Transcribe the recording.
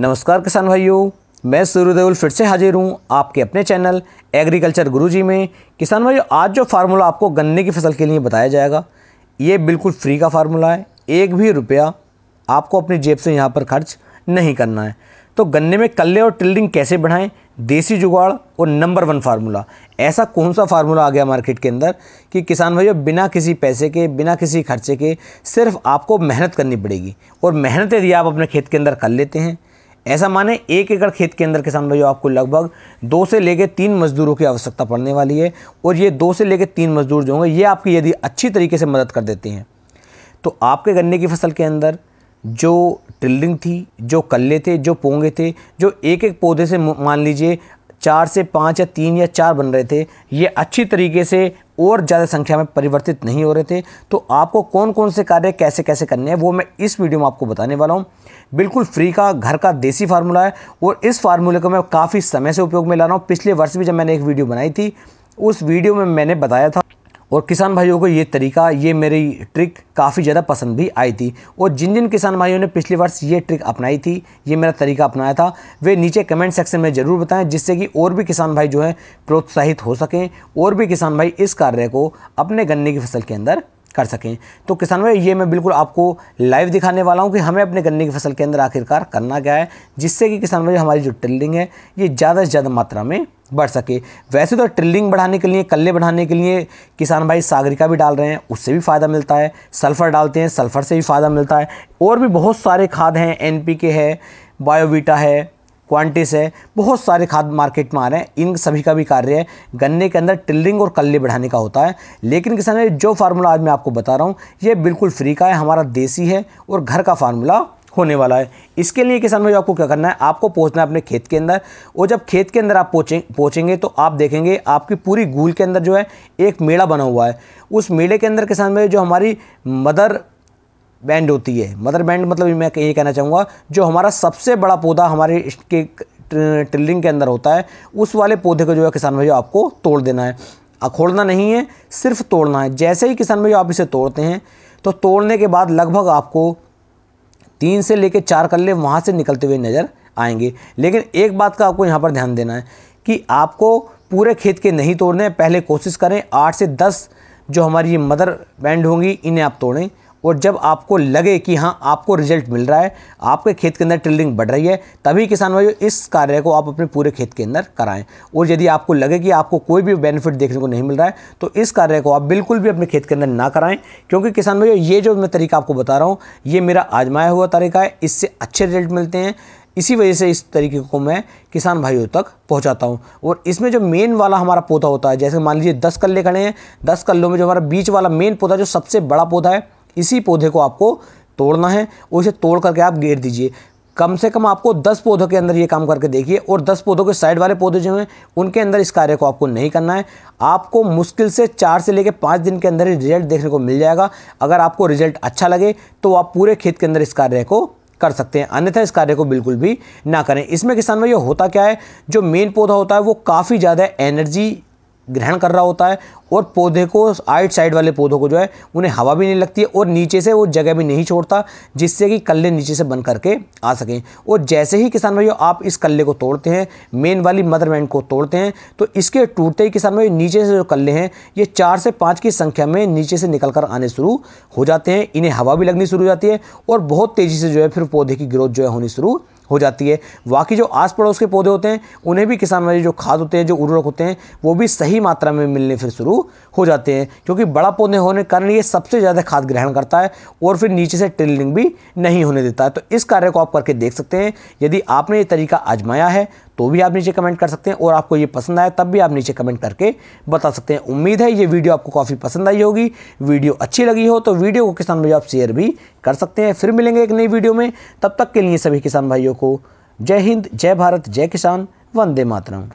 नमस्कार किसान भाइयों मैं सूर्यदेवल फिर से हाजिर हूँ आपके अपने चैनल एग्रीकल्चर गुरुजी में किसान भाइयों आज जो फार्मूला आपको गन्ने की फसल के लिए बताया जाएगा ये बिल्कुल फ्री का फार्मूला है एक भी रुपया आपको अपनी जेब से यहाँ पर खर्च नहीं करना है तो गन्ने में कल्ले और टिल्डिंग कैसे बढ़ाएं देसी जुगाड़ और नंबर वन फार्मूला ऐसा कौन सा फार्मूला आ गया मार्केट के अंदर कि किसान भाइयों बिना किसी पैसे के बिना किसी खर्चे के सिर्फ आपको मेहनत करनी पड़ेगी और मेहनत यदि आप अपने खेत के अंदर कर लेते हैं ऐसा माने एक एकड़ खेत के अंदर किसान भाइयों आपको लगभग दो से लेकर तीन मजदूरों की आवश्यकता पड़ने वाली है और ये दो से लेकर तीन मजदूर जो होंगे ये आपकी यदि अच्छी तरीके से मदद कर देते हैं तो आपके गन्ने की फसल के अंदर जो टिल्लिंग थी जो कल्ले थे जो पोंगे थे जो एक एक पौधे से मान लीजिए चार से पाँच या तीन या चार बन रहे थे ये अच्छी तरीके से और ज़्यादा संख्या में परिवर्तित नहीं हो रहे थे तो आपको कौन कौन से कार्य कैसे कैसे करने हैं वो मैं इस वीडियो में आपको बताने वाला हूँ बिल्कुल फ्री का घर का देसी फार्मूला है और इस फार्मूले को मैं काफ़ी समय से उपयोग में ला रहा हूँ पिछले वर्ष भी जब मैंने एक वीडियो बनाई थी उस वीडियो में मैंने बताया था और किसान भाइयों को ये तरीका ये मेरी ट्रिक काफ़ी ज़्यादा पसंद भी आई थी और जिन जिन किसान भाइयों ने पिछले वर्ष ये ट्रिक अपनाई थी ये मेरा तरीका अपनाया था वे नीचे कमेंट सेक्शन में ज़रूर बताएं जिससे कि और भी किसान भाई जो है प्रोत्साहित हो सकें और भी किसान भाई इस कार्य को अपने गन्ने की फसल के अंदर कर सकें तो किसान भाई ये मैं बिल्कुल आपको लाइव दिखाने वाला हूँ कि हमें अपने गन्ने की फसल के अंदर आखिरकार करना क्या है जिससे कि किसान भाई हमारी जो ट्रिलिंग है ये ज़्यादा से ज़्यादा मात्रा में बढ़ सके वैसे तो ट्रिलिंग बढ़ाने के लिए कल्ले बढ़ाने के लिए किसान भाई सागरिका भी डाल रहे हैं उससे भी फ़ायदा मिलता है सल्फ़र डालते हैं सल्फ़र से भी फ़ायदा मिलता है और भी बहुत सारे खाद हैं एन है बायोविटा है क्वांटिस है बहुत सारे खाद मार्केट में आ रहे हैं इन सभी का भी कार्य है गन्ने के अंदर टिल्डिंग और कल्ले बढ़ाने का होता है लेकिन किसान जो फार्मूला आज मैं आपको बता रहा हूँ ये बिल्कुल फ्री का है हमारा देसी है और घर का फार्मूला होने वाला है इसके लिए किसान भाई आपको क्या करना है आपको पहुंचना है अपने खेत के अंदर और जब खेत के अंदर आप पहुंचे पहुंचेंगे तो आप देखेंगे आपकी पूरी गूल के अंदर जो है एक मेला बना हुआ है उस मेले के अंदर किसान भाई जो हमारी मदर बैंड होती है मदर बैंड मतलब मैं ये कहना चाहूँगा जो हमारा सबसे बड़ा पौधा हमारे के ट्रिलिंग के अंदर होता है उस वाले पौधे को जो है किसान भाई आपको तोड़ देना है अखोड़ना नहीं है सिर्फ तोड़ना है जैसे ही किसान भाई आप इसे तोड़ते हैं तो तोड़ने के बाद लगभग आपको तीन से लेकर चार कल्ले वहाँ से निकलते हुए नज़र आएंगे लेकिन एक बात का आपको यहाँ पर ध्यान देना है कि आपको पूरे खेत के नहीं तोड़ने पहले कोशिश करें आठ से दस जो हमारी ये मदर बैंड होंगी इन्हें आप तोड़ें और जब आपको लगे कि हाँ आपको रिजल्ट मिल रहा है आपके खेत के अंदर टिल्लिंग बढ़ रही है तभी किसान भाइयों इस कार्य को आप अपने पूरे खेत के अंदर कराएं और यदि आपको लगे कि आपको कोई भी बेनिफिट देखने को नहीं मिल रहा है तो इस कार्य को आप बिल्कुल भी अपने खेत के अंदर ना कराएं क्योंकि किसान भाइयों ये जो मैं तरीका आपको बता रहा हूँ ये मेरा आजमाया हुआ तरीका है इससे अच्छे रिजल्ट मिलते हैं इसी वजह से इस तरीके को मैं किसान भाइयों तक पहुंचाता हूं और इसमें जो मेन वाला हमारा पौधा होता है जैसे मान लीजिए दस कल्ले खड़े हैं दस कल्लों में जो हमारा बीच वाला मेन पौधा जो सबसे बड़ा पौधा है इसी पौधे को आपको तोड़ना है और इसे तोड़ करके आप गेर दीजिए कम से कम आपको 10 पौधों के अंदर ये काम करके देखिए और 10 पौधों के साइड वाले पौधे जो हैं उनके अंदर इस कार्य को आपको नहीं करना है आपको मुश्किल से चार से लेकर पाँच दिन के अंदर ही रिजल्ट देखने को मिल जाएगा अगर आपको रिजल्ट अच्छा लगे तो आप पूरे खेत के अंदर इस कार्य को कर सकते हैं अन्यथा इस कार्य को बिल्कुल भी ना करें इसमें किसान भाई होता क्या है जो मेन पौधा होता है वो काफ़ी ज़्यादा एनर्जी ग्रहण कर रहा होता है और पौधे को आइट साइड वाले पौधों को जो है उन्हें हवा भी नहीं लगती है और नीचे से वो जगह भी नहीं छोड़ता जिससे कि कल्ले नीचे से बन करके आ सकें और जैसे ही किसान भाइयों आप इस कल्ले को तोड़ते हैं मेन वाली मदर बैंड को तोड़ते हैं तो इसके टूटते ही किसान भाई नीचे से जो कल्ले हैं ये चार से पाँच की संख्या में नीचे से निकल कर आने शुरू हो जाते हैं इन्हें हवा भी लगनी शुरू हो जाती है और बहुत तेज़ी से जो है फिर पौधे की ग्रोथ जो है होनी शुरू हो जाती है बाकी जो आस पड़ोस के पौधे होते हैं उन्हें भी किसान वाले जो खाद होते हैं जो उर्वरक होते हैं वो भी सही मात्रा में मिलने फिर शुरू हो जाते हैं क्योंकि बड़ा पौधे होने के कारण ये सबसे ज़्यादा खाद ग्रहण करता है और फिर नीचे से ट्रिलिंग भी नहीं होने देता है तो इस कार्य को आप करके देख सकते हैं यदि आपने ये तरीका आजमाया है तो भी आप नीचे कमेंट कर सकते हैं और आपको ये पसंद आया तब भी आप नीचे कमेंट करके बता सकते हैं उम्मीद है ये वीडियो आपको काफ़ी पसंद आई होगी वीडियो अच्छी लगी हो तो वीडियो को किसान भाई आप शेयर भी कर सकते हैं फिर मिलेंगे एक नई वीडियो में तब तक के लिए सभी किसान भाइयों को जय हिंद जय भारत जय किसान वंदे मातरम